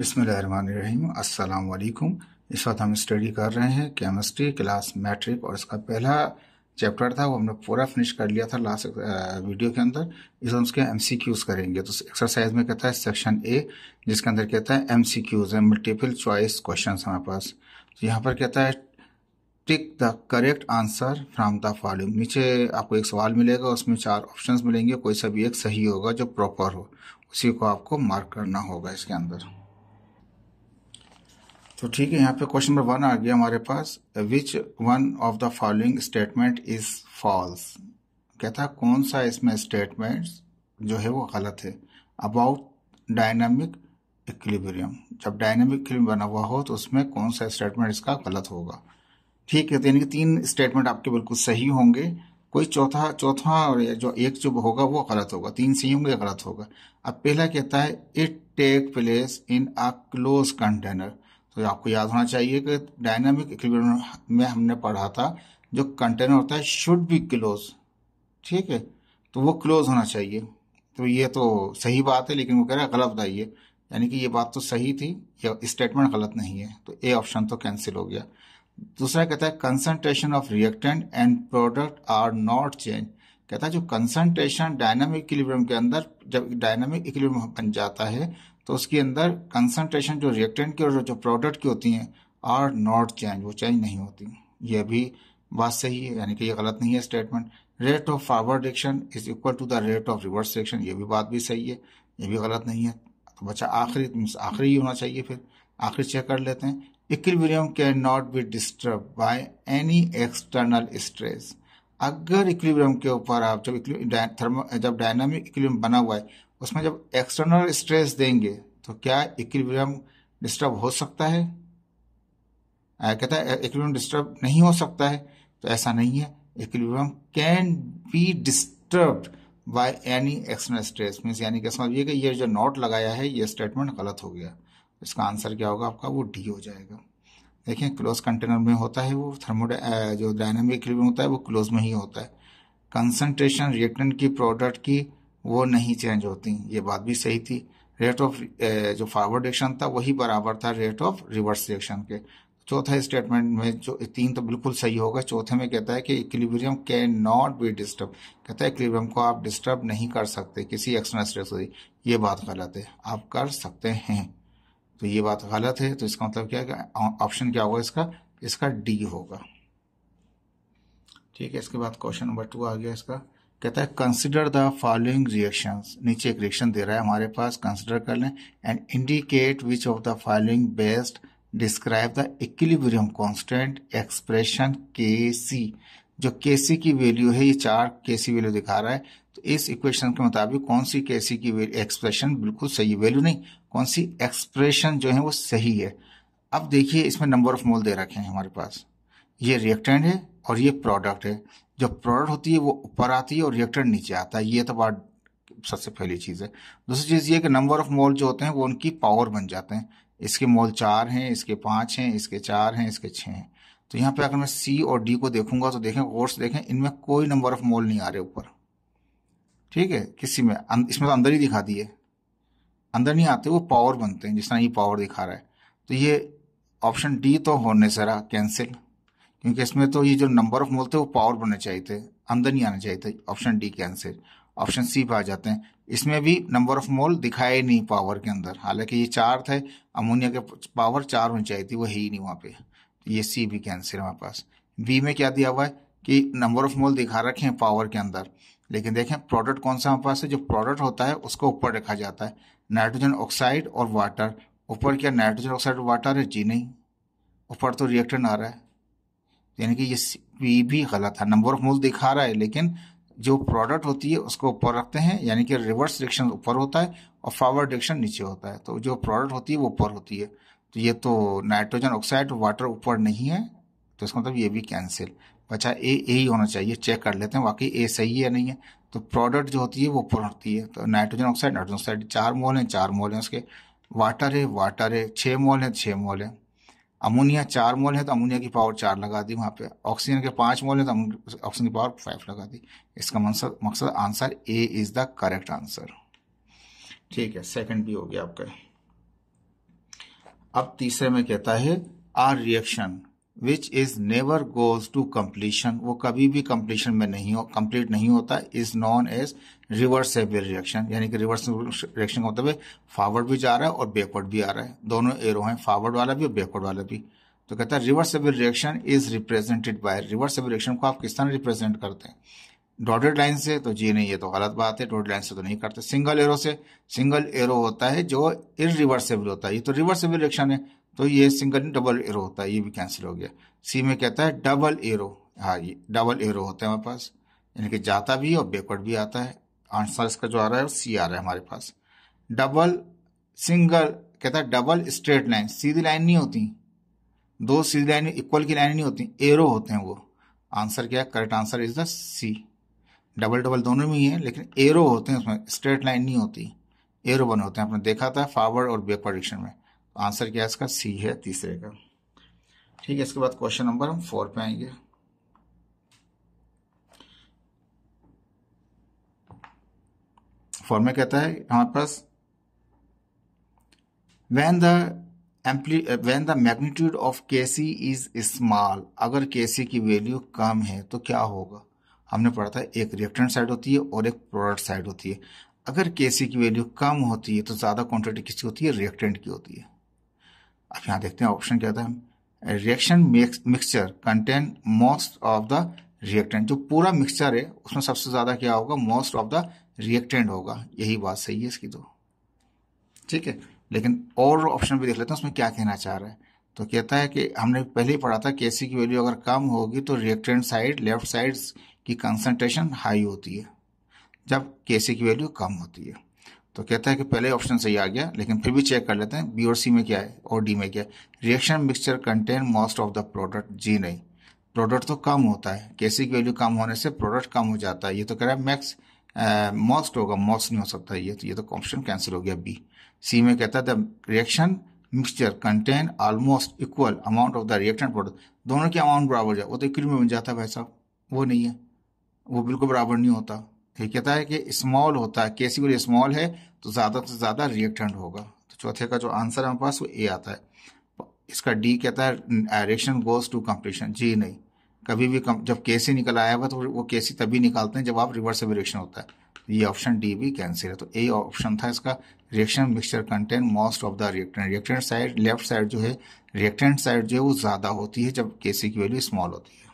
बिसमीम अस्सलाम इस वक्त हम स्टडी कर रहे हैं केमिस्ट्री क्लास मैट्रिक और इसका पहला चैप्टर था वो हमने पूरा फिनिश कर लिया था लास्ट वीडियो के अंदर इस हम उसके एम सी क्यूज़ करेंगे तो एक्सरसाइज में कहता है सेक्शन ए जिसके अंदर कहता है एम सी क्यूज़ है मल्टीपल चॉइस क्वेश्चन हमारे पास तो यहाँ पर कहता है tick the correct answer from the following नीचे आपको एक सवाल मिलेगा उसमें चार ऑप्शन मिलेंगे कोई सा भी एक सही होगा जो प्रॉपर हो उसी को आपको मार्क करना होगा इसके अंदर तो ठीक है यहाँ पे क्वेश्चन नंबर वन आ गया हमारे पास which one of the following statement is false कहता है कौन सा इसमें स्टेटमेंट जो है वो गलत है अबाउट डायनामिक इक्लिबरियम जब डायनामिक इक्विलिब्रियम बना हुआ हो तो उसमें कौन सा स्टेटमेंट इसका गलत होगा ठीक है तो यानी कि तीन स्टेटमेंट आपके बिल्कुल सही होंगे कोई चौथा चौथा और जो एक जो होगा वो गलत होगा तीन सही होंगे तो गलत होगा अब पहला कहता है it take place in a close container तो आपको याद होना चाहिए कि डायनामिक इक्विलिब्रियम में हमने पढ़ा था जो कंटेनर होता है शुड बी क्लोज ठीक है तो वो क्लोज होना चाहिए तो ये तो सही बात है लेकिन वो कह रहा है गलत आइए यानी कि ये बात तो सही थी या स्टेटमेंट गलत नहीं है तो ए ऑप्शन तो कैंसिल हो गया दूसरा कहता है concentration of reactant and product are not change कहता है जो कंसनट्रेशन डायनामिक इक्विलिब्रियम के अंदर जब डायनामिक इक्विलिब्रियम बन जाता है तो उसके अंदर कंसनट्रेशन जो रिएक्टेंट की और जो प्रोडक्ट की होती हैं आर नॉट चेंज वो चेंज नहीं होती ये भी बात सही है यानी कि ये गलत नहीं है statement rate of forward reaction is equal to the rate of reverse reaction ये भी बात भी सही है ये भी गलत नहीं है तो बच्चा आखिरी आखिरी ही होना चाहिए फिर आखिरी चेक कर लेते हैं equilibrium can not be disturb by any external stress अगर इक्विलिब्रियम के ऊपर आप जब थर्मो जब डायनामिक इक्विलिब्रियम बना हुआ है उसमें जब एक्सटर्नल स्ट्रेस देंगे तो क्या इक्विलिब्रियम डिस्टर्ब हो सकता है कहता है इक्विलिब्रियम डिस्टर्ब नहीं हो सकता है तो ऐसा नहीं है equilibrium can be disturb by any external stress means यानी कि समझिए कि ये जो नॉट लगाया है ये स्टेटमेंट गलत हो गया इसका आंसर क्या होगा आपका वो डी हो जाएगा देखिए क्लोज कंटेनर में होता है वो थर्मो जो डायनामिक इक्विलिब्रियम होता है वो क्लोज में ही होता है कंसनट्रेशन रिएक्टेंट की प्रोडक्ट की वो नहीं चेंज होती ये बात भी सही थी रेट ऑफ जो फॉरवर्ड रिएक्शन था वही बराबर था रेट ऑफ रिवर्स रिएक्शन के चौथा स्टेटमेंट में जो तीन तो बिल्कुल सही होगा चौथे में कहता है कि equilibrium can not be disturb कहता है इक्विलिब्रियम को आप डिस्टर्ब नहीं कर सकते किसी एक्सटर्नल स्ट्रेस से ये बात गलत है आप कर सकते हैं तो ये बात गलत है तो इसका मतलब क्या है ऑप्शन क्या होगा इसका इसका डी होगा ठीक है इसके बाद क्वेश्चन नंबर टू आ गया इसका कहता है कंसिडर द फॉलोइंग रिएक्शन नीचे एक रिएक्शन दे रहा है हमारे पास कंसिडर कर लें and indicate which of the following best describe the equilibrium constant expression K C जो के सी की वैल्यू है ये चार के सी वैल्यू दिखा रहा है तो इस इक्वेशन के मुताबिक कौन सी के सी की एक्सप्रेशन बिल्कुल सही वैल्यू नहीं कौन सी एक्सप्रेशन जो है वो सही है अब देखिए इसमें नंबर ऑफ मोल दे रखे हैं हमारे पास ये रिएक्टेंट है और ये प्रोडक्ट है जब प्रोडक्ट होती है वो ऊपर आती है और रिएक्टर नीचे आता है ये तो बात सबसे पहली चीज़ है दूसरी चीज़ ये कि नंबर ऑफ मॉल जो होते हैं वो उनकी पावर बन जाते हैं इसके मॉल चार हैं इसके पाँच हैं इसके चार हैं इसके छः हैं तो यहाँ पे अगर मैं सी और डी को देखूंगा तो देखें कोर्स देखें इनमें कोई नंबर ऑफ मॉल नहीं आ रहे ऊपर ठीक है किसी में अं, इसमें तो अंदर ही दिखा दिए अंदर नहीं आते वो पावर बनते हैं जिस तरह ये पावर दिखा रहा है तो ये ऑप्शन डी तो होने से रहा कैंसिल क्योंकि इसमें तो ये जो नंबर ऑफ मोल थे वो पावर बनने चाहिए थे अंदर नहीं आने चाहिए थे ऑप्शन डी के आंसर ऑप्शन सी पे आ जाते हैं इसमें भी नंबर ऑफ मोल दिखाया नहीं पावर के अंदर हालांकि ये चार थे अमोनिया के पावर चार होनी चाहिए थी वो है ही नहीं वहाँ पे ये सी भी कैंसर हमारे पास बी में क्या दिया हुआ है कि नंबर ऑफ मोल दिखा रखे हैं पावर के अंदर लेकिन देखें प्रोडक्ट कौन सा हमारे पास है जो प्रोडक्ट होता है उसको ऊपर रखा जाता है नाइट्रोजन ऑक्साइड और वाटर ऊपर क्या नाइट्रोजन ऑक्साइड और वाटर है जी नहीं ऊपर तो रिएक्टन आ रहा है यानी कि ये भी, भी गलत है नंबर ऑफ मोल दिखा रहा है लेकिन जो प्रोडक्ट होती है उसको ऊपर रखते हैं यानी कि रिवर्स डिक्शन ऊपर होता है और फॉरवर्ड डिक्शन नीचे होता है तो जो प्रोडक्ट होती है वो ऊपर होती है तो ये तो नाइट्रोजन ऑक्साइड वाटर ऊपर नहीं है तो इसका मतलब ये भी कैंसिल बचा अच्छा, ए ए ही होना चाहिए चेक कर लेते हैं वाकई ए सही है नहीं है तो प्रोडक्ट जो होती है वो ऊपर होती है तो नाइट्रोजन ऑक्साइड नाइट्रोजन ऑक्साइड चार मोल हैं चार मोल हैं उसके वाटर है वाटर है छः मोल हैं छः मोल हैं अमोनिया चार मोल है तो अमोनिया की पावर चार लगा दी वहाँ पे ऑक्सीजन के पाँच मोल है तो ऑक्सीजन की पावर फाइव लगा दी इसका मकसद मकसद answer A is the correct answer ठीक है सेकंड भी हो गया आपका अब तीसरे में कहता है are reaction which is never goes to completion वो कभी भी कम्प्लीशन में नहीं हो कंप्लीट नहीं होता इज नॉन एज रिवर्स है रिएक्शन यानी कि रिवर्स रिएक्शन का मतलब है फॉरवर्ड भी जा रहा है और बैकवर्ड भी आ रहा है दोनों एरो हैं फॉरवर्ड वाला भी और बैकवर्ड वाला भी तो कहता है reverse reaction is represented by reverse reaction को आप किस तरह रिप्रेजेंट करते हैं डॉटेड लाइन से तो जी नहीं ये तो गलत बात है डॉटेड लाइन से तो नहीं करते सिंगल एरो से सिंगल एरो होता है जो इन रिवर्सेबल होता है ये तो रिवर्सेबल रिएक्शन है तो ये सिंगल डबल एरो होता है ये भी कैंसिल हो गया सी में कहता है डबल एरो हाँ ये डबल एरो होता है हमारे पास यानी कि जाता भी है और बैकवर्ड भी आता है आंसर इसका जो आ रहा है वो सी आ रहा है हमारे पास डबल सिंगल कहता है डबल स्ट्रेट लाइन सीधी लाइन नहीं होती दो सीधी लाइन इक्वल की लाइन नहीं होती एरो होते हैं वो आंसर क्या है correct answer is the C double double दोनों में ही है लेकिन एरो होते हैं उसमें स्ट्रेट लाइन नहीं होती एरो बने होते हैं आपने देखा था फॉरवर्ड और बैक प्रोडिक्शन में आंसर क्या है इसका सी है तीसरे का ठीक है इसके बाद क्वेश्चन नंबर हम फोर पे आएंगे में कहता है हमारे पास when the amply when the magnitude of K C is small अगर के सी की वैल्यू कम है तो क्या होगा हमने पढ़ा था एक रिएक्टेंट साइड होती है और एक प्रोडक्ट साइड होती है अगर के सी की वैल्यू कम होती है तो ज़्यादा क्वान्टिटी किसकी होती है रिएक्टेंट की होती है अब यहाँ देखते हैं ऑप्शन क्या था reaction mixture contain most of the reactant जो पूरा मिक्सचर है उसमें सबसे ज़्यादा क्या होगा मोस्ट ऑफ द रिएक्टेंट होगा यही बात सही है इसकी तो ठीक है लेकिन और ऑप्शन भी देख लेते हैं उसमें क्या कहना चाह रहा है तो कहता है कि हमने पहले ही पढ़ा था के सी की वैल्यू अगर कम होगी तो रिएक्टेंट साइड लेफ्ट साइड की कंसनट्रेशन हाई होती है जब के सी की वैल्यू कम होती है तो कहता है कि पहले ऑप्शन सही आ गया लेकिन फिर भी चेक कर लेते हैं बी और सी में क्या है और डी में क्या है reaction mixture contain most of the product जी नहीं प्रोडक्ट तो कम होता है के सी की वैल्यू कम होने से प्रोडक्ट कम हो जाता है ये तो कह रहा है मैक्स मॉस्ट तो होगा मॉस्ट नहीं हो सकता ये तो ये तो ऑप्शन कैंसिल हो गया बी सी में कहता है the reaction mixture contain almost equal amount of the reactant product दोनों के अमाउंट बराबर जाए वो तो इक्वल में बन जाता है भाई साहब वो नहीं है वो बिल्कुल बराबर नहीं होता ये कहता है कि स्मॉल होता है कैसी केसिगुल स्मॉल है तो ज़्यादा से ज़्यादा रिएक्टेंट होगा तो चौथे का जो आंसर हमारे पास वो ए आता है इसका डी कहता है रिएक्शन गोज टू कंप्लीशन जी नहीं कभी भी कम, जब केस ही निकल आया हुआ तो वो केस ही तभी निकालते हैं जब आप रिवर्स अभी रिएक्शन होता है ये ऑप्शन डी भी कैंसिल है तो ए ऑप्शन था इसका reaction mixture content most of the reactant reactant side left side जो है रिएक्टेंट साइड जो है वो ज़्यादा होती है जब केसी की वैल्यू स्मॉल होती है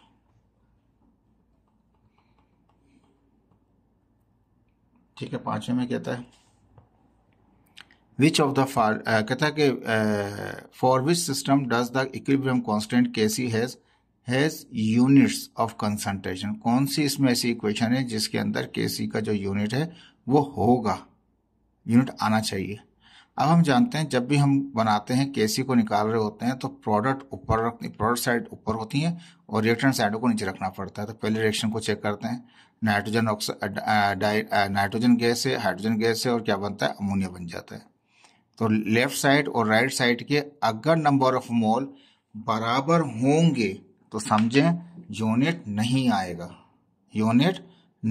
ठीक है पाँचवें में कहता है विच ऑफ द फॉर कहता है कि for which system does the equilibrium constant K C has has units of concentration कौन सी इसमें ऐसी इक्वेशन है जिसके अंदर के सी का जो यूनिट है वो होगा यूनिट आना चाहिए अब हम जानते हैं जब भी हम बनाते हैं के सी को निकाल रहे होते हैं तो प्रोडक्ट ऊपर रखनी प्रोडक्ट साइड ऊपर होती है और रिएक्टेंट साइडों को नीचे रखना पड़ता है तो पहले रिएक्शन को चेक करते हैं नाइट्रोजन ऑक्साइड नाइट्रोजन गैस है हाइड्रोजन गैस है और क्या बनता है अमोनिया बन जाता है तो लेफ्ट साइड और राइट right साइड के अगर नंबर ऑफ मोल बराबर होंगे तो समझें यूनिट नहीं आएगा यूनिट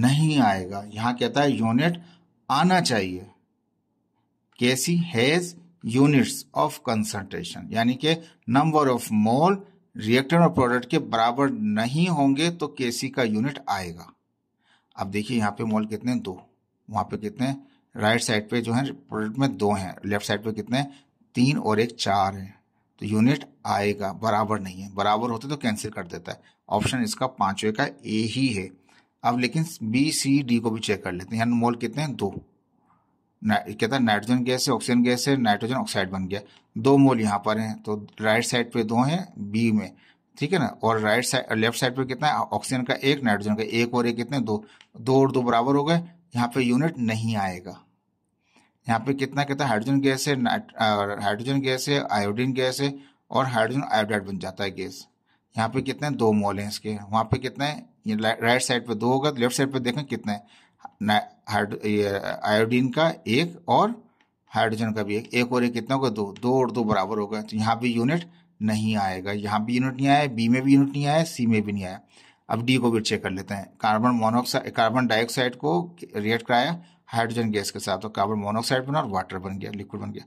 नहीं आएगा यहाँ कहता है यूनिट आना चाहिए कैसी हैज यूनिट्स ऑफ कंसंट्रेशन यानी कि नंबर ऑफ मोल रिएक्टर और प्रोडक्ट के बराबर नहीं होंगे तो केसी का यूनिट आएगा अब देखिए यहाँ पे मोल कितने दो वहां पे कितने राइट साइड पे जो है प्रोडक्ट में दो हैं लेफ्ट साइड पे कितने तीन और एक चार है तो यूनिट आएगा बराबर नहीं है बराबर होते तो कैंसिल कर देता है ऑप्शन इसका पांचवे का ए ही है अब लेकिन बी सी डी को भी चेक कर लेते हैं यहाँ मोल कितने हैं दो कहता है नाइट्रोजन गैस से ऑक्सीजन गैस से नाइट्रोजन ऑक्साइड बन गया दो मोल यहाँ पर हैं तो राइट साइड पे दो हैं बी में ठीक है ना और राइट साइड लेफ्ट साइड पे कितना है ऑक्सीजन का एक नाइट्रोजन का एक और एक कितने दो दो और दो बराबर हो गए यहाँ पे यूनिट नहीं आएगा यहाँ पे कितना कितना हाइड्रोजन गैस है हाइड्रोजन गैस है आयोडीन गैस है और हाइड्रोजन आयोडाइड बन जाता है गैस यहाँ पे कितने दो मोल हैं इसके वहाँ पे कितना है ये राइट साइड पे दो होगा लेफ्ट साइड पे देखें कितना है आयोडीन का एक और हाइड्रोजन का भी एक एक और एक कितना होगा दो दो और दो बराबर होगा तो यहाँ भी यूनिट नहीं आएगा यहाँ भी यूनिट नहीं आया बी में भी यूनिट नहीं आया सी में भी नहीं आया अब डी को भी चेक कर लेते हैं कार्बन मोनोक्साइड कार्बन डाइऑक्साइड को रिएक्ट कराया हाइड्रोजन गैस के साथ तो कार्बन मोनोऑक्साइड बना और वाटर बन गया लिक्विड बन गया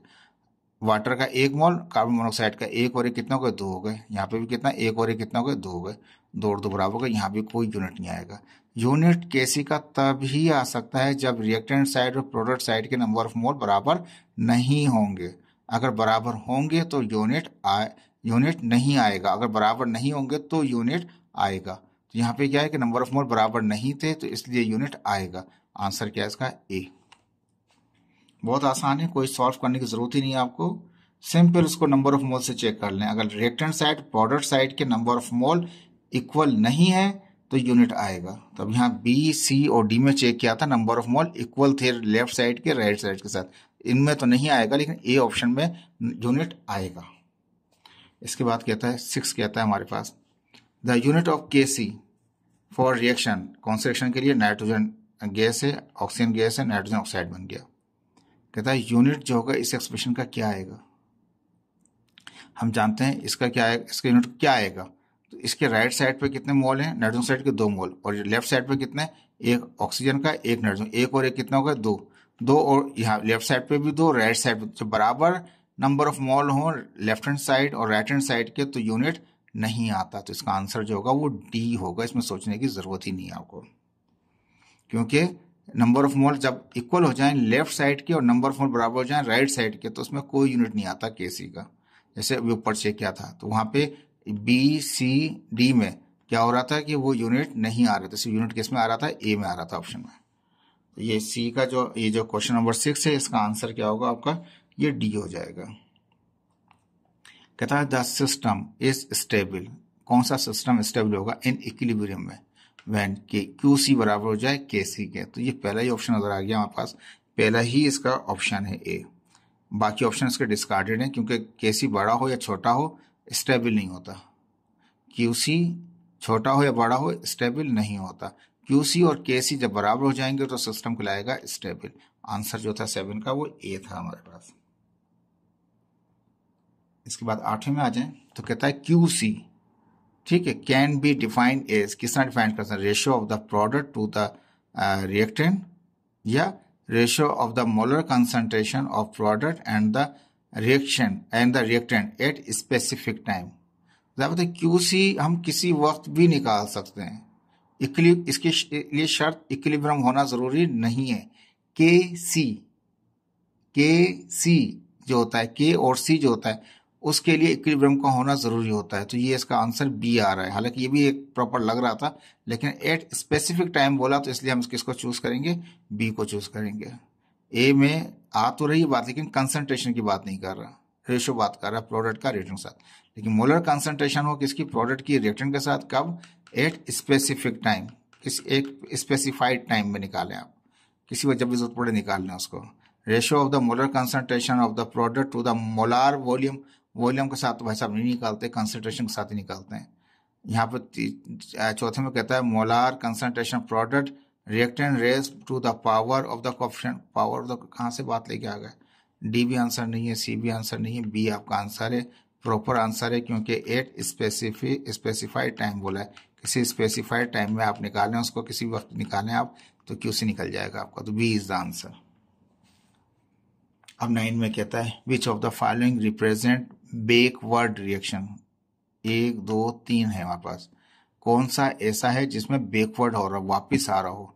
वाटर का एक मोल कार्बन मोनोऑक्साइड का एक और एक कितना हो गया दो हो गए यहाँ पे भी कितना एक और एक कितना हो गया दो हो गए दो और दो बराबर हो गए यहाँ भी कोई यूनिट नहीं आएगा यूनिट केसी का तब ही आ सकता है जब रिएक्टेंट साइड और प्रोडक्ट साइड के नंबर ऑफ मोल बराबर नहीं होंगे अगर बराबर होंगे तो यूनिट आ यूनिट नहीं आएगा अगर बराबर नहीं होंगे तो यूनिट आएगा यहाँ पे क्या है कि नंबर ऑफ मोल बराबर नहीं थे तो इसलिए यूनिट आएगा आंसर क्या है इसका ए बहुत आसान है कोई सॉल्व करने की जरूरत ही नहीं है आपको सिंपल उसको नंबर ऑफ मोल से चेक कर लें अगर रिएक्टेंट साइड बॉर्डर साइड के नंबर ऑफ मोल इक्वल नहीं है तो यूनिट आएगा तो अब यहाँ बी सी और डी में चेक किया था नंबर ऑफ मॉल इक्वल थे लेफ्ट साइड के राइट साइड के साथ इनमें तो नहीं आएगा लेकिन ए ऑप्शन में यूनिट आएगा इसके बाद कहता है सिक्स कहता है हमारे पास the unit of K C for reaction कौन से रिएक्शन के लिए नाइट्रोजन गैस है ऑक्सीजन गैस है नाइट्रोजन ऑक्साइड बन गया कहता है यूनिट जो होगा इस एक्सप्रेशन का क्या आएगा हम जानते हैं इसका क्या आएगा इसका यूनिट क्या आएगा तो इसके राइट साइड पे कितने मोल हैं नाइट्रोजन साइड के दो मोल और लेफ्ट साइड पे कितने एक ऑक्सीजन का एक नाइट्रोजन एक और एक कितना होगा दो दो और यहाँ लेफ्ट साइड पे भी दो राइट साइड पे जब तो बराबर नंबर ऑफ मॉल हो लेफ्ट हैंड साइड और राइट हैंड साइड के तो यूनिट नहीं आता तो इसका आंसर जो होगा वो डी होगा इसमें सोचने की ज़रूरत ही नहीं है आपको क्योंकि नंबर ऑफ मोल जब इक्वल हो जाए लेफ्ट साइड के और नंबर ऑफ मोल बराबर हो जाए राइट साइड के तो उसमें कोई यूनिट नहीं आता के सी का जैसे अभी ऊपर से क्या था तो वहाँ पे बी सी डी में क्या हो रहा था कि वो यूनिट नहीं आ रहा था यूनिट किस में आ रहा था ए में आ रहा था ऑप्शन में तो ये सी का जो ये जो क्वेश्चन नंबर सिक्स है इसका आंसर क्या होगा आपका ये डी हो जाएगा कहता है द सिस्टम इज स्टेबल कौन सा सिस्टम स्टेबल होगा इन इक्विलिब्रियम में वैन के क्यू सी बराबर हो जाए के सी के तो ये पहला ही ऑप्शन नजर आ गया हमारे पास पहला ही इसका ऑप्शन है ए बाकी ऑप्शन इसके डिस्कार्डेड हैं क्योंकि के सी बड़ा हो या छोटा हो स्टेबल नहीं होता क्यू सी छोटा हो या बड़ा हो स्टेबल नहीं होता क्यू सी और के सी जब बराबर हो जाएंगे तो सिस्टम को लाएगा स्टेबल आंसर जो था सेवन का वो ए था हमारे पास इसके बाद आठवें में आ जाए तो कहता है क्यू सी ठीक है कैन बी डिफाइंड एज किस तरह डिफाइन कर सकते हैं of the product to the reactant या ratio of the molar concentration of product and the reaction and the reactant at specific time बताए क्यू सी हम किसी वक्त भी निकाल सकते हैं इसके लिए शर्त इक्लिब्रम होना ज़रूरी नहीं है के सी के सी जो होता है के और सी जो होता है उसके लिए इक्विलिब्रियम का होना ज़रूरी होता है तो ये इसका आंसर बी आ रहा है हालांकि ये भी एक प्रॉपर लग रहा था लेकिन एट स्पेसिफिक टाइम बोला तो इसलिए हम किसको चूज़ करेंगे बी को चूज़ करेंगे ए में आ तो रही बात लेकिन कंसनट्रेशन की बात नहीं कर रहा रेशो बात कर रहा है प्रोडक्ट का रिएक्टेंट के साथ लेकिन मोलर कंसनट्रेशन हो किसकी प्रोडक्ट की रिएक्टेंट के साथ कब एट स्पेसिफिक टाइम किस एक स्पेसिफाइड टाइम में निकालें आप किसी वजह भी जरूरत पड़े निकाल लें उसको ratio of the molar concentration of the product to the molar volume volume के साथ भाई साहब नहीं निकालते कंसनट्रेशन के साथ ही निकालते हैं यहाँ पर चौथे में कहता है molar concentration product reactant raise to the power of the coefficient power of the कहाँ से बात लेके आ गए डी भी आंसर नहीं है सी भी आंसर नहीं है बी आपका आंसर है प्रॉपर आंसर है क्योंकि एट स्पेसिफिक स्पेसिफाइड टाइम बोला है किसी स्पेसिफाइड टाइम में आप निकालें उसको किसी वक्त निकालें आप तो क्यों से निकल जाएगा आपका तो बी इज़ द आंसर अब नाइन में कहता है which of the following represent backward reaction एक दो तीन है हमारे पास कौन सा ऐसा है जिसमें बेकवर्ड हो रहा हो वापिस आ रहा हो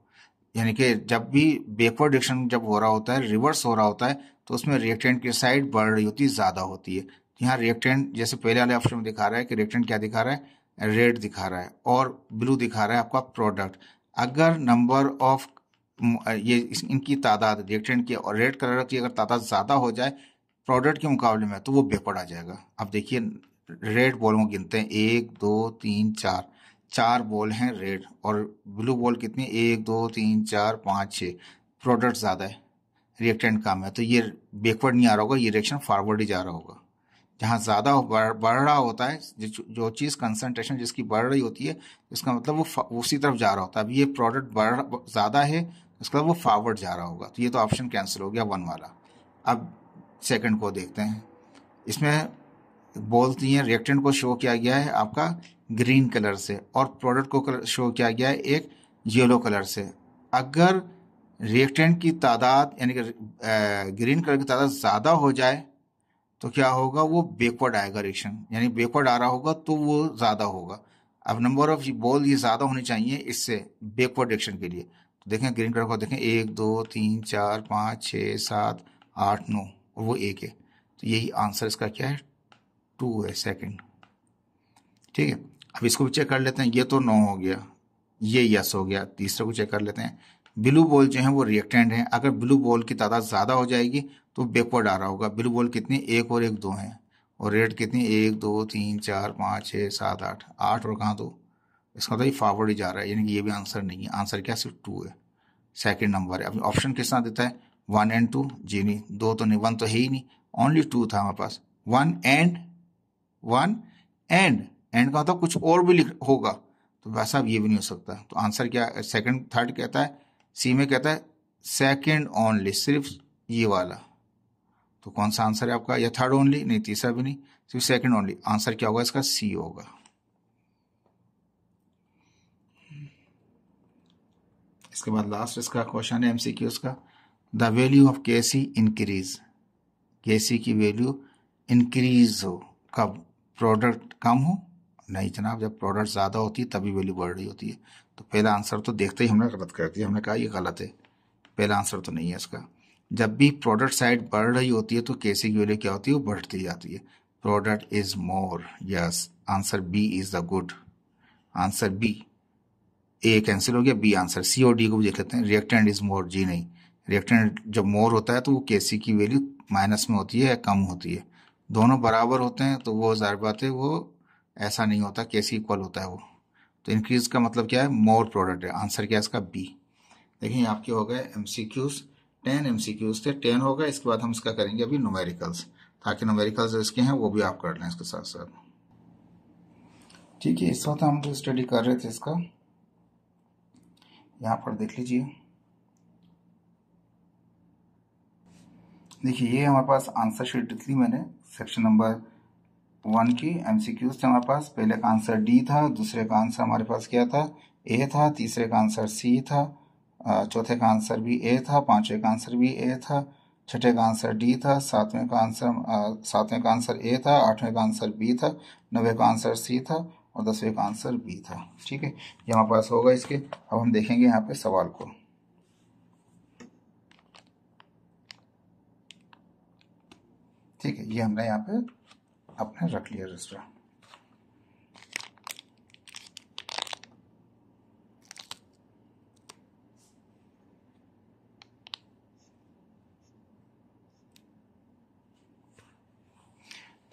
यानी कि जब भी बेकवर्ड रिएक्शन जब हो रहा होता है रिवर्स हो रहा होता है तो उसमें रिएक्टेंट की साइड बढ़ रही होती ज़्यादा होती है यहाँ रिएक्टेंट जैसे पहले वाले ऑप्शन में दिखा रहा है कि रिएक्टेंट क्या दिखा रहा है रेड दिखा रहा है और ब्लू दिखा रहा है आपका प्रोडक्ट अगर नंबर ऑफ ये इनकी तादाद रिएक्टेंट की और रेड कलर की अगर तादाद ज़्यादा हो जाए प्रोडक्ट के मुकाबले में तो वो बेकवर्ड आ जाएगा अब देखिए रेड बॉल को गिनते हैं एक दो तीन चार चार बॉल हैं रेड और ब्लू बॉल कितनी एक दो तीन चार पाँच छः प्रोडक्ट ज़्यादा है रिएक्टेंट कम है तो ये बैकवर्ड नहीं आ रहा होगा ये रिएक्शन फॉरवर्ड ही जा रहा होगा जहाँ ज़्यादा बढ़, बढ़ रहा होता है जो चीज़ कंसनट्रेशन जिसकी बढ़ रही होती है इसका मतलब वो उसी तरफ जा रहा होता है अब ये प्रोडक्ट बढ़ ज़्यादा है इसका मतलब वो फॉरवर्ड जा रहा होगा तो ये तो ऑप्शन कैंसिल हो गया वन वाला अब सेकंड को देखते हैं इसमें बोलती हैं रिएक्टेंट को शो किया गया है आपका ग्रीन कलर से और प्रोडक्ट को शो किया गया है एक येलो कलर से अगर रिएक्टेंट की तादाद यानी कि ग्रीन कलर की तादाद ज़्यादा हो जाए तो क्या होगा वो बेकवर्ड आएगा रिएक्शन यानी बेकवर्ड आ रहा होगा तो वो ज़्यादा होगा अब नंबर ऑफ बॉल ये ज़्यादा होने चाहिए इससे बेकवर्ड रिएक्शन के लिए तो देखें ग्रीन कलर को देखें एक दो तीन चार पाँच छः सात आठ नौ और वो एक है तो यही आंसर इसका क्या है टू है सेकेंड ठीक है अब इसको भी चेक कर लेते हैं ये तो नौ हो गया ये यस हो गया तीसरे को चेक कर लेते हैं ब्लू बॉल जो है वो रिएक्टेंट है अगर ब्लू बॉल की तादाद ज़्यादा हो जाएगी तो बैकवर्ड आ रहा होगा ब्लू बॉल कितनी एक और एक दो हैं और रेड कितनी एक दो तीन चार पाँच छः सात आठ आठ और कहाँ दो इसका मतलब फॉरवर्ड ही जा रहा है यानी कि ये भी आंसर नहीं है आंसर क्या सिर्फ टू है सेकेंड नंबर है अब ऑप्शन किस तरह देता है वन एंड टू जी नहीं दो तो नहीं वन तो है ही नहीं ओनली टू था हमारे पास one and one and and का होता तो कुछ और भी लिख होगा तो वैसा ये भी नहीं हो सकता तो आंसर क्या सेकंड थर्ड कहता है सी में कहता है सेकंड ओनली सिर्फ ये वाला तो कौन सा आंसर है आपका या थर्ड ओनली नहीं तीसरा भी नहीं सिर्फ सेकंड ओनली आंसर क्या होगा इसका सी होगा इसके बाद लास्ट इसका क्वेश्चन है एमसीक्यूज का the value of K C increase के सी की वैल्यू इंक्रीज हो कब प्रोडक्ट कम हो नहीं जनाब जब प्रोडक्ट ज़्यादा होती है तभी वैल्यू बढ़ रही होती है तो पहला आंसर तो देखते ही हमने गलत कर दिया हमने कहा ये गलत है पहला आंसर तो नहीं है इसका जब भी प्रोडक्ट साइड बढ़ रही होती है तो के सी की वैल्यू क्या होती है वो बढ़ती जाती है product is more yes answer B is the good answer B A cancel हो गया बी आंसर सी और डी को भी देख लेते हैं रिएक्टेंट इज मोर जी नहीं रिएक्टेंट जब मोर होता है तो वो के की वैल्यू माइनस में होती है या कम होती है दोनों बराबर होते हैं तो वो ज़ाहिर बात है वो ऐसा नहीं होता के सी इक्वल होता है वो तो इंक्रीज का मतलब क्या है मोर प्रोडक्ट है आंसर क्या है इसका बी देखिए आपके हो गए M C Qs ten M C Qs थे टेन होगा इसके बाद हम इसका करेंगे अभी नोमेरिकल्स ताकि नोमेरिकल्स इसके हैं वो भी आप कर लें इसके साथ साथ ठीक है इस वक्त हम जो स्टडी कर रहे थे इसका यहाँ पर देख लीजिए देखिए ये हमारे पास आंसर शीट लिख ली मैंने सेक्शन नंबर वन की एमसीक्यूज थे हमारे पास पहले का आंसर डी था दूसरे का आंसर हमारे पास क्या था ए था तीसरे का आंसर सी था चौथे का आंसर भी ए था पांचवे का आंसर भी ए था छठे का आंसर डी था सातवें का आंसर सातवें का आंसर ए था आठवें का आंसर बी था नवे का आंसर सी था और दसवें का आंसर बी था ठीक है ये हमारे पास होगा इसके अब हम देखेंगे यहाँ पे सवाल को ठीक है ये हमने यहाँ पे अपने रख लिया रजिस्टर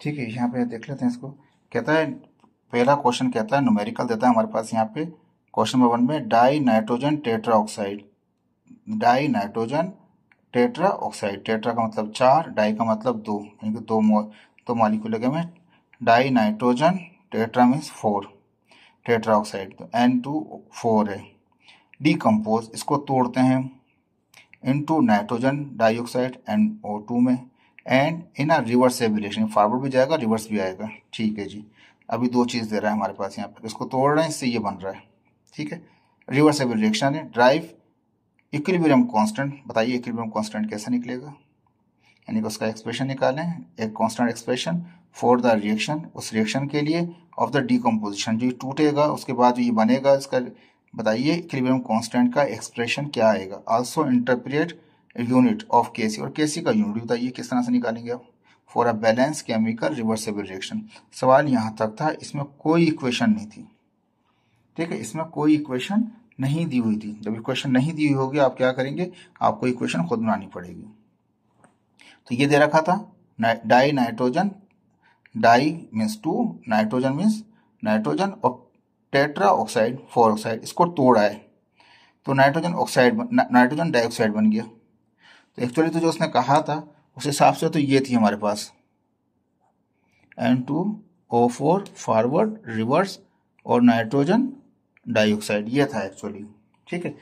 ठीक है यहाँ पे देख लेते हैं इसको कहता है पहला क्वेश्चन कहता है न्यूमेरिकल देता है हमारे पास यहाँ पे क्वेश्चन नंबर वन में di nitrogen tetra oxide di nitrogen tetra oxide tetra का मतलब चार डाई का मतलब दो यानी कि दो दो मालिक्यूल लगे हुए di nitrogen tetra means four tetra oxide तो एन टू फोर है डीकम्पोज इसको तोड़ते हैं into nitrogen dioxide N O two में and in a reversible forward भी जाएगा रिवर्स भी आएगा ठीक है जी अभी दो चीज़ दे रहा है हमारे पास यहाँ पर इसको तोड़ रहे हैं इससे ये बन रहा है ठीक है रिवर्सेबल रिएक्शन है ड्राइव इक्विलिब्रियम कांस्टेंट बताइए इक्विलिब्रियम कांस्टेंट कैसे निकलेगा यानी कि उसका एक्सप्रेशन निकालें एक constant expression for the reaction उस रिएक्शन के लिए ऑफ द डीकम्पोजिशन जो टूटेगा उसके बाद ये बनेगा इसका बताइए इक्विलिब्रियम कांस्टेंट का एक्सप्रेशन क्या आएगा also interpret unit of K C और केसी का यूनिट बताइए किस तरह से निकालेंगे आप for a balance chemical reversible reaction सवाल यहाँ तक था इसमें कोई इक्वेशन नहीं थी ठीक है इसमें कोई इक्वेशन नहीं दी हुई थी जब इक्वेशन नहीं दी हुई होगी आप क्या करेंगे आपको इक्वेशन खुद बनानी पड़ेगी तो ये दे रखा था di nitrogen di means two nitrogen means nitrogen और टेट्रा ऑक्साइड फोर ऑक्साइड इसको तोड़ा है तो नाइट्रोजन ऑक्साइड नाइट्रोजन डाइऑक्साइड बन गया तो एक्चुअली तो जो उसने कहा था उस हिसाब से तो ये थी हमारे पास N two O four forward reverse और नाइट्रोजन डाइऑक्साइड ये था एक्चुअली ठीक है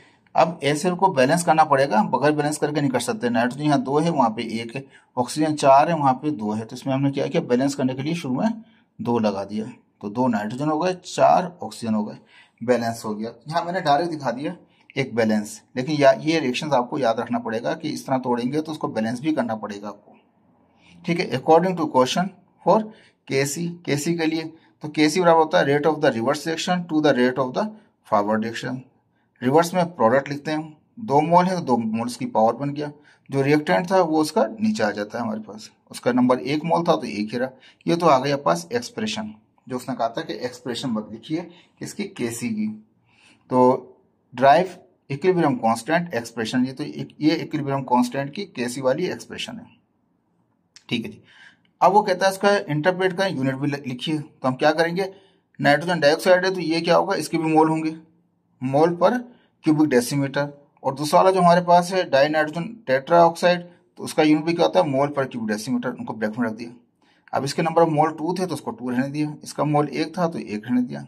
अब एसिड को बैलेंस करना पड़ेगा बगैर बैलेंस करके नहीं कर सकते नाइट्रोजन यहाँ दो है वहाँ पे एक है ऑक्सीजन चार है वहाँ पे दो है तो इसमें हमने क्या किया बैलेंस करने के लिए शुरू में दो लगा दिया तो दो नाइट्रोजन हो गए चार ऑक्सीजन हो गए बैलेंस हो गया यहाँ मैंने डायरेक्ट दिखा दिया एक बैलेंस लेकिन या ये रिएक्शन आपको याद रखना पड़ेगा कि इस तरह तोड़ेंगे तो उसको बैलेंस भी करना पड़ेगा आपको ठीक है अकॉर्डिंग टू क्वेश्चन फॉर के सी के सी के लिए तो के सी बराबर होता है rate of the reverse reaction to the rate of the forward reaction reverse में प्रोडक्ट लिखते हैं दो मोल है तो दो मोल की पावर बन गया जो रिएक्टेंट था वो उसका नीचे आ जाता है हमारे पास उसका नंबर एक मोल था तो एक ही रहा ये तो आ गया पास एक्सप्रेशन जो उसने कहा था कि एक्सप्रेशन बद लिखिए किसकी के सी की तो ड्राइव इक्विलिब्रियम कांस्टेंट एक्सप्रेशन ये तो ये इक्विलिब्रियम कांस्टेंट की केसी वाली एक्सप्रेशन है ठीक है जी अब वो कहता है इसका इंटरप्रेट का यूनिट भी लिखिए तो हम क्या करेंगे नाइट्रोजन डाइऑक्साइड है तो ये क्या होगा इसके भी मोल होंगे मोल पर क्यूबिक डेसीमीटर और दूसरा वाला जो हमारे पास है डाई नाइट्रोजन टेट्राऑक्साइड तो उसका यूनिट भी क्या होता है मोल पर क्यूबिक डेसीमीटर उनको ब्रेक में रख दिया अब इसके नंबर ऑफ मोल टू थे तो उसको टू रहने दिया इसका मोल एक था तो एक रहने दिया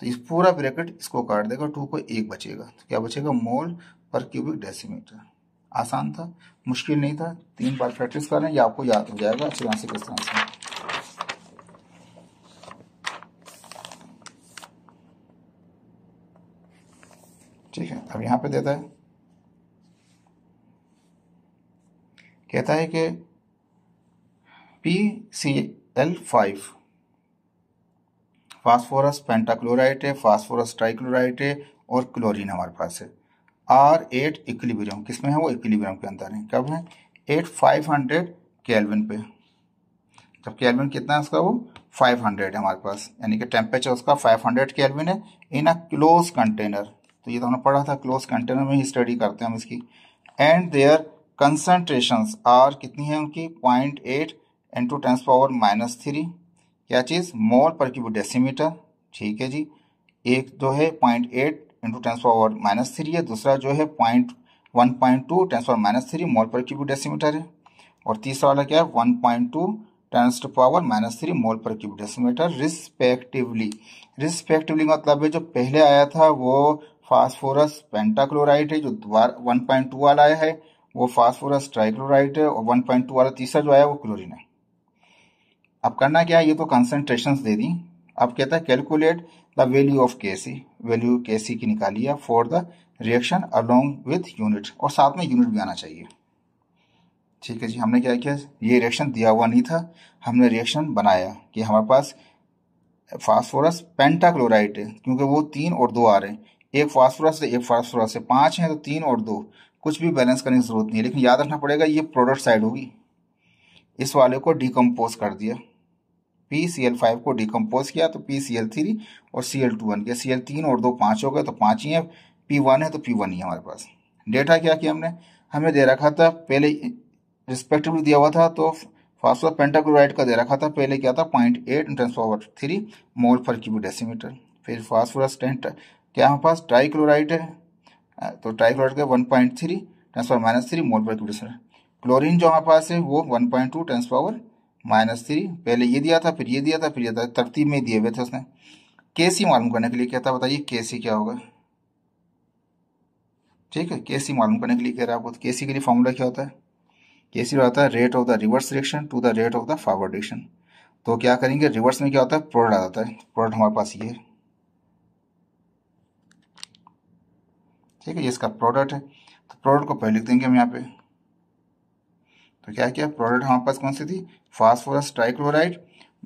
तो इस पूरा ब्रैकेट इसको काट देगा टू को एक बचेगा तो क्या बचेगा मोल पर क्यूबिक डेसीमीटर आसान था मुश्किल नहीं था तीन बार प्रैक्टिस करें या आपको याद हो जाएगा अच्छी तरह से किस तरह से ठीक है अब यहां पे देता है कहता है कि P C L five phosphorus pentachloride है फास्फोरस ट्राइक्लोराइट है और क्लोरीन हमारे पास है आर एट इक्लिबरियम किसमें है वो इक्लिबरियम के अंदर है कब है एट फाइव हंड्रेड कैलविन पे जब केलविन कितना है उसका वो फाइव हंड्रेड है हमारे पास यानी कि टेम्परेचर उसका फाइव हंड्रेड केलविन है इन अ क्लोज कंटेनर तो ये तो हमने पढ़ा था क्लोज कंटेनर में ही स्टडी करते हैं हम इसकी एंड देयर कंसनट्रेशन आर कितनी है उनकी point eight into tens power minus three क्या चीज़ मोल पर क्यूब डेसीमीटर ठीक है जी एक जो है point eight into tens power minus three है दूसरा जो है point one point two tens power minus three mole पर क्यूबिक डेसीमीटर है और तीसरा वाला क्या है one point two tens to power minus three mole पर क्यूबिक डेसीमीटर रिस्पेक्टिवली रिस्पेक्टिवली मतलब है जो पहले आया था वो फास्फोरस पेंटाक्लोराइड है जो वन पॉइंट टू वाला आया है वो फास्फोरस ट्राइक्लोराइड है और वन पॉइंट टू वाला तीसरा जो आया वो क्लोरिन है अब करना क्या है ये तो कंसेंट्रेशन दे दी अब कहता है calculate the value of K C value के सी की निकाली है for the reaction along with unit और साथ में यूनिट भी आना चाहिए ठीक है जी हमने क्या किया ये रिएक्शन दिया हुआ नहीं था हमने रिएक्शन बनाया कि हमारे पास फास्फोरस पेंटाक्लोराइड है क्योंकि वो तीन और दो आ रहे हैं एक फास्फोरस से एक फास्फोरस से पाँच हैं तो तीन और दो कुछ भी बैलेंस करने की जरूरत नहीं है लेकिन याद रखना पड़ेगा ये प्रोडक्ट साइड होगी इस वाले को डिकम्पोज कर दिया पी सी एल फाइव को डिकम्पोज किया तो पी सी एल थ्री और सी एल टू बन गया सी एल तीन और दो पाँच हो गए तो पाँच ही है पी वन है तो पी वन ही है हमारे पास डेटा क्या किया हमने हमें दे रखा था पहले रिस्पेक्टिवली दिया हुआ था तो फास्फोर पेंटाक्लोराइड का दे रखा था पहले क्या था point eight into tens power three mole पर क्यूबिक डेसीमीटर फिर फास्फोरस टेंट क्या हमारे पास ट्राईक्लोराइड है तो ट्राईक्लोराइड का one point three tens power minus three mole पर क्यूबिक क्लोरीन जो हमारे पास है वो one point two tens power minus three पहले ये दिया था फिर ये दिया था फिर ये था तरतीब में दिए हुए थे उसने के सी मालूम करने के लिए कहता बताइए के सी क्या होगा ठीक है के सी मालूम करने के लिए कह रहा है आपको के तो सी के लिए फॉर्मूला क्या होता है के सी होता है rate of the reverse reaction to the rate of the forward reaction तो क्या करेंगे रिवर्स में क्या होता है प्रोडक्ट आ जाता है प्रोडक्ट हमारे पास ये ठीक है ये इसका प्रोडक्ट है तो प्रोडक्ट को पहले लिख देंगे हम यहाँ पे तो क्या किया प्रोडक्ट हमारे पास कौन सी थी फास्फोरस ट्राइक्लोराइड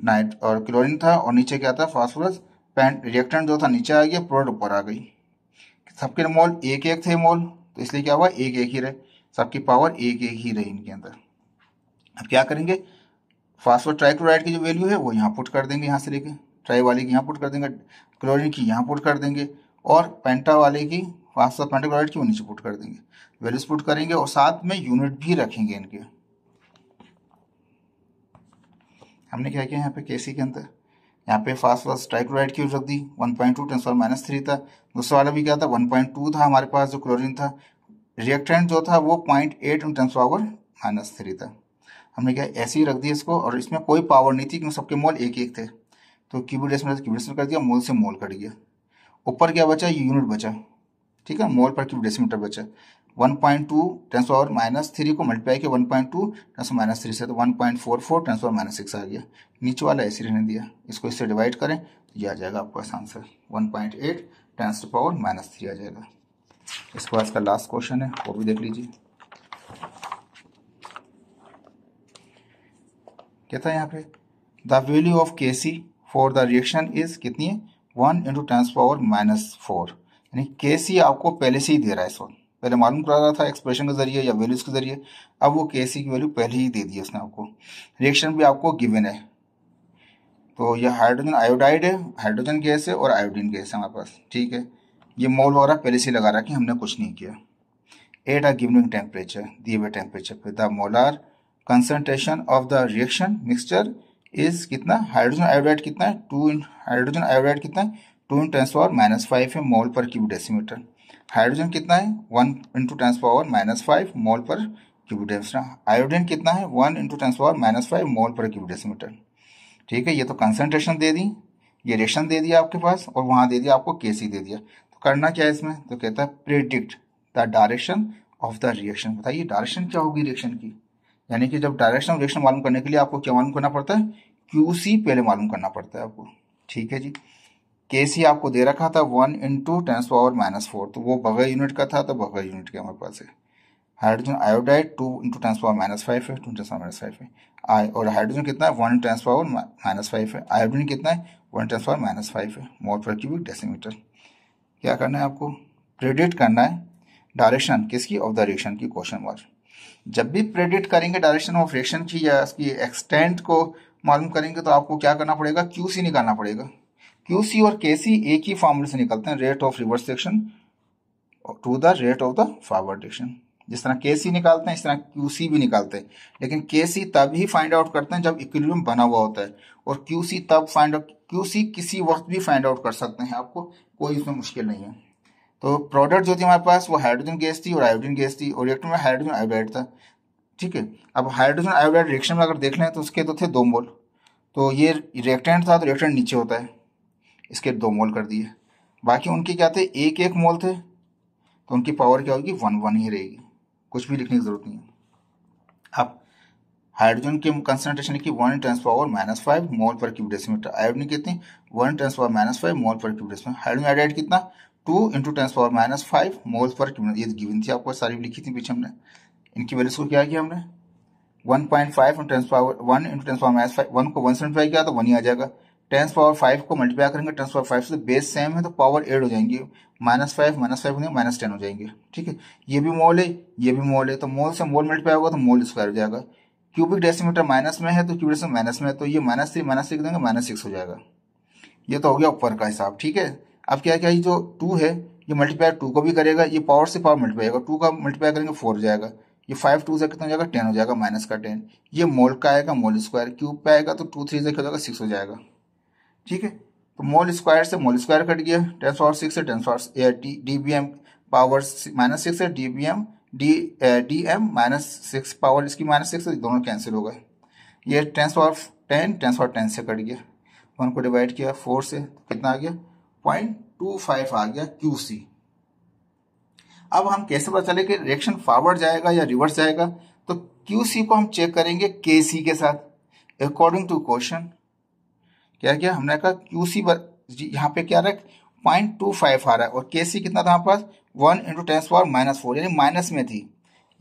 नाइट और क्लोरीन था और नीचे क्या था फास्फोरस पेंट रिएक्टेंट जो था नीचे आ गया प्रोडक्ट ऊपर आ गई सबके मोल एक एक थे मोल तो इसलिए क्या हुआ एक एक ही रहे सबकी पावर एक एक ही रही इनके अंदर अब क्या करेंगे फास्फोरस ट्राइक्लोराइड की जो वैल्यू है वो यहाँ पुट कर देंगे यहाँ से लेके ट्राई वाले की यहाँ पुट कर देंगे क्लोरिन की यहाँ पुट कर देंगे और पेंटा वाले की फास्फोरस पेंटाक्लोराइड की वो नीचे पुट कर देंगे वैल्यूज पुट करेंगे और साथ में यूनिट भी रखेंगे इनके हमने क्या किया यहाँ पे के सी के अंदर यहाँ पे फास्ट फास्ट स्ट्राइक राइट क्यूब रख दी one point two tens power minus three था दूसरा वाला भी क्या था वन पॉइंट टू था हमारे पास जो क्लोरिन था रिएक्टेंट जो था वो point eight into ten power minus three था हमने क्या ऐसे ही रख दिया इसको और इसमें कोई पावर नहीं थी क्योंकि सबके मोल एक एक थे तो क्यूबिक डेसिमल से क्यूबिक कर दिया मोल से मोल कट गया ऊपर क्या बचा यूनिट बचा ठीक है मोल पर क्यूबिक डेसीमीटर बचा वन पॉइंट टू टेंस और माइनस थ्री को मल्टीप्लाई किया one point two tens minus three से तो one point four four tens और माइनस सिक्स आ गया नीचे वाला ऐसे रहने दिया इसको इससे डिवाइड करें तो ये आ जाएगा आपका answer one point eight tens to power minus three आ जाएगा इसके बाद इसका लास्ट क्वेश्चन है वो भी देख लीजिए क्या था यहाँ पे the value of K C for the reaction is कितनी है one into tens power minus four यानी के सी आपको पहले से ही दे रहा है इस वक्त पहले मालूम करा रहा था एक्सप्रेशन के जरिए या वैल्यूज के जरिए अब वो के सी की वैल्यू पहले ही दे दी उसने आपको रिएक्शन भी आपको गिवन है तो ये हाइड्रोजन आयोडाइड है हाइड्रोजन गैस है और आयोडीन गैस है हमारे पास ठीक है ये मॉल वगैरह पहले से लगा रहा कि हमने कुछ नहीं किया एट आर गिविंग टेम्परेचर दिए हुए टेम्परेचर पे the molar concentration of the reaction mixture is कितना हाइड्रोजन आयोडाइड कितना है टू इन हाइड्रोजन आयोडाइड कितना है two in tens power minus five है मॉल पर क्यूब डेसीमीटर हाइड्रोजन कितना है one into tens power minus five mole पर क्यूबिक डेसीमीटर आयोडीन कितना है one into tens power minus five mole पर क्यूबिक ठीक है ये तो कंसनट्रेशन दे दी ये रेशन दे दिया आपके पास और वहाँ दे दिया आपको के दे दिया तो करना क्या है इसमें तो कहता है predict the direction of the reaction बताइए डायरेक्शन क्या होगी रिएक्शन की यानी कि जब डायरेक्शन ऑफ रिएक्शन मालूम करने के लिए आपको क्या मालूम करना पड़ता है क्यू पहले मालूम करना पड़ता है आपको ठीक है जी के सी आपको दे रखा था one into tens power minus four तो वो बगैर यूनिट का था तो बगैर यूनिट के हमारे पास है hydrogen iodide two into tens power minus five है two tens power minus five है आई और हाइड्रोजन कितना है one tens power minus five है आयोडीन कितना है one tens power minus five है मोल पर क्यूबिक डेसीमीटर क्या करना है आपको प्रेडिक्ट करना है डायरेक्शन किसकी ऑफ द रिएक्शन की क्वेश्चन मार्क जब भी प्रेडिक्ट करेंगे डायरेक्शन ऑफ रिएक्शन की या उसकी एक्सटेंट को मालूम करेंगे तो आपको क्या करना पड़ेगा क्यू सी निकालना पड़ेगा क्यूसी और केसी एक ही फॉर्मूले से निकलते हैं rate of reverse section to the rate of the forward section जिस तरह के सी निकालते हैं इस तरह क्यू सी भी निकालते हैं लेकिन के सी तब ही फाइंड आउट करते हैं जब इक्विलिब्रियम बना हुआ होता है और क्यू सी तब फाइंड आउट क्यू सी किसी वक्त भी फाइंड आउट कर सकते हैं आपको कोई इसमें मुश्किल नहीं है तो प्रोडक्ट जो थी हमारे पास वो हाइड्रोजन गैस थी और आयोडीन गैस थी और रिएक्टर में हाइड्रोजन आयोडाइड था ठीक है अब हाइड्रोजन आयोडाइड रिएक्शन में अगर देख लें तो उसके तो थे दो मोल तो ये रिएक्टेंट था तो रिएक्टेंट नीचे होता है इसके दो मोल कर दिए बाकी उनके क्या थे एक एक मोल थे तो उनकी पावर क्या होगी वन वन ही रहेगी कुछ भी लिखने की जरूरत नहीं है अब हाइड्रोजन के कंसनट्रेशन की one tens power minus five mole पर क्यूब डेसीमीटर आयोडन कितनी one tens power minus five mole पर क्यूब डेसीमीटर हाइड्रोजन आयोडाइड कितना two into tens power minus five mole पर क्यूब ये गिवन थी आपको सारी लिखी थी पीछे हमने इनकी वैल्यूज को क्या किया हमने one point five into tens power one into tens power minus five one को वन सेवेंटी फाइव किया तो वन ही आ जाएगा टेंस पावर फाइव को मल्टीप्लाई करेंगे टेंस पावर फाइव से बेस सेम है तो पावर एड हो जाएंगे माइनस फाइव माइनस फाइव होंगे माइनस टेन हो जाएंगे ठीक है ये भी मोल है ये भी मोल है तो मोल से मोल मल्टीप्लाई होगा तो मोल स्क्वायर हो जाएगा क्यूबिक डेसीमीटर माइनस में है तो क्यूबिक डेसीमीटर माइनस में है तो ये माइनस थ्री माइनस सिक्स देंगे माइनस सिक्स हो जाएगा ये तो हो गया ऊपर का हिसाब ठीक है अब क्या क्या जो टू है ये मल्टीप्लाई टू को भी करेगा ये पावर से पावर मल्टीप्लाई होगा टू का मल्टीप्लाई करेंगे फोर हो जाएगा ये फाइव टू से कितना हो जाएगा टेन हो जाएगा माइनस का टेन ये मोल का आएगा मोल स्क्वायर क्यूब पे आएगा तो टू थ्री से क्या हो जाएगा सिक्स हो जाएगा ठीक है तो मोल स्क्वायर से मोल स्क्वायर कट गया टेन पावर सिक्स से ten power D B M power minus six है D B M D D M minus six power इसकी माइनस सिक्स दोनों कैंसिल हो गए ये tens power ten tens power ten से cut गया वन को डिवाइड किया फोर से कितना आ गया पॉइंट टू फाइव आ गया क्यू सी अब हम कैसे पता चले कि रिएक्शन फॉरवर्ड जाएगा या रिवर्स जाएगा तो क्यू सी को हम चेक करेंगे के सी के साथ अकॉर्डिंग टू क्वेश्चन क्या किया हमने कहा क्यू सी यहाँ पे क्या रहा है पॉइंट टू फाइव आ रहा है और के सी कितना था हमारे पास one into tens power minus four यानी माइनस में थी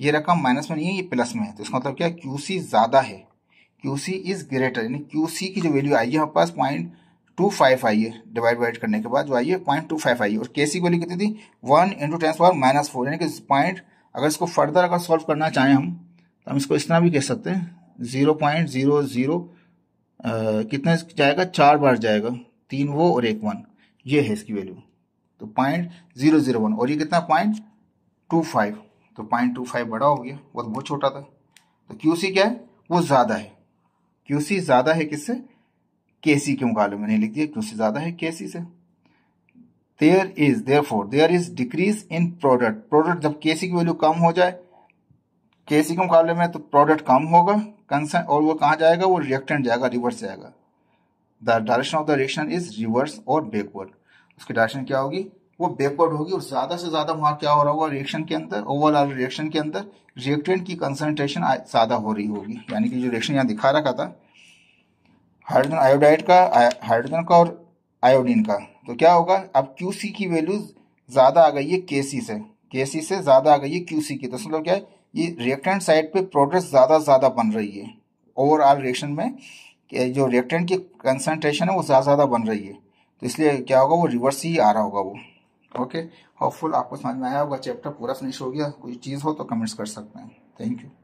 ये रकम माइनस में नहीं है ये प्लस में है तो इसका मतलब क्या क्यू सी ज़्यादा है क्यू सी इज़ ग्रेटर यानी क्यू सी की जो वैल्यू आई है हमारे पास पॉइंट टू फाइव आई है डिवाइड वाइड करने के बाद जो आई है पॉइंट टू फाइव आई है और के सी वैल्यू कितनी थी one into tens power minus four यानी कि पॉइंट अगर इसको फर्दर अगर सॉल्व करना चाहें हम तो हम इसको इतना भी कह सकते हैं जीरो पॉइंट जीरो जीरो कितना जाएगा चार बार जाएगा तीन वो और एक वन ये है इसकी वैल्यू तो पॉइंट जीरो जीरो वन और ये कितना पॉइंट टू फाइव तो पॉइंट टू फाइव बड़ा हो गया वो बहुत छोटा था तो क्यू सी क्या है वो ज़्यादा है क्यू सी ज़्यादा है किससे के सी के मुकाबले में नहीं लिख दिया क्यू सी ज़्यादा है के सी से there is therefore there is decrease in product product जब के सी की वैल्यू कम हो जाए के सी के मुकाबले में तो प्रोडक्ट कम होगा कंसन और वो कहाँ जाएगा वो रिएक्टेंट जाएगा रिवर्स जाएगा the direction of the reaction is reverse और बैकवर्ड उसकी डायरेक्शन क्या होगी वो बैकवर्ड होगी और ज्यादा से ज्यादा वहां क्या हो रहा होगा रिएक्शन के अंदर ओवरऑल रिएक्शन के अंदर रिएक्टेंट की कंसनट्रेशन ज्यादा हो रही होगी यानी कि जो रिएक्शन यहाँ दिखा रखा था हाइड्रोजन आयोडाइड का हाइड्रोजन का और आयोडीन का तो क्या होगा अब क्यू की वैल्यूज ज्यादा आ गई है के से के से ज्यादा आ गई है क्यू की तो मतलब क्या है ये रिएक्टेंट साइड पे प्रोग्रेस ज़्यादा ज़्यादा बन रही है ओवरऑल रिएक्शन में जो रिएक्टेंट की कंसनट्रेशन है वो ज़्यादा ज़्यादा बन रही है तो इसलिए क्या होगा वो रिवर्स ही आ रहा होगा वो ओके होपफुल आपको समझ में आया होगा चैप्टर पूरा फिनिश हो गया कोई चीज़ हो तो कमेंट्स कर सकते हैं थैंक यू